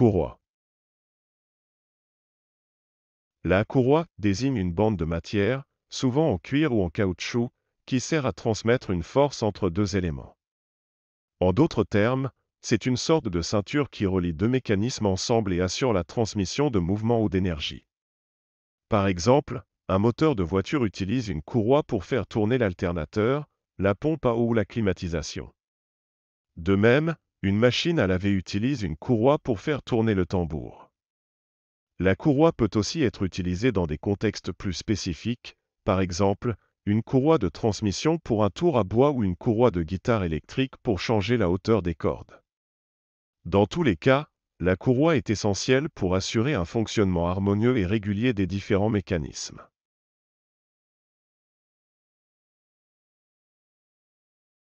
Courroie La courroie désigne une bande de matière, souvent en cuir ou en caoutchouc, qui sert à transmettre une force entre deux éléments. En d'autres termes, c'est une sorte de ceinture qui relie deux mécanismes ensemble et assure la transmission de mouvement ou d'énergie. Par exemple, un moteur de voiture utilise une courroie pour faire tourner l'alternateur, la pompe à eau ou la climatisation. De même, une machine à laver utilise une courroie pour faire tourner le tambour. La courroie peut aussi être utilisée dans des contextes plus spécifiques, par exemple, une courroie de transmission pour un tour à bois ou une courroie de guitare électrique pour changer la hauteur des cordes. Dans tous les cas, la courroie est essentielle pour assurer un fonctionnement harmonieux et régulier des différents mécanismes.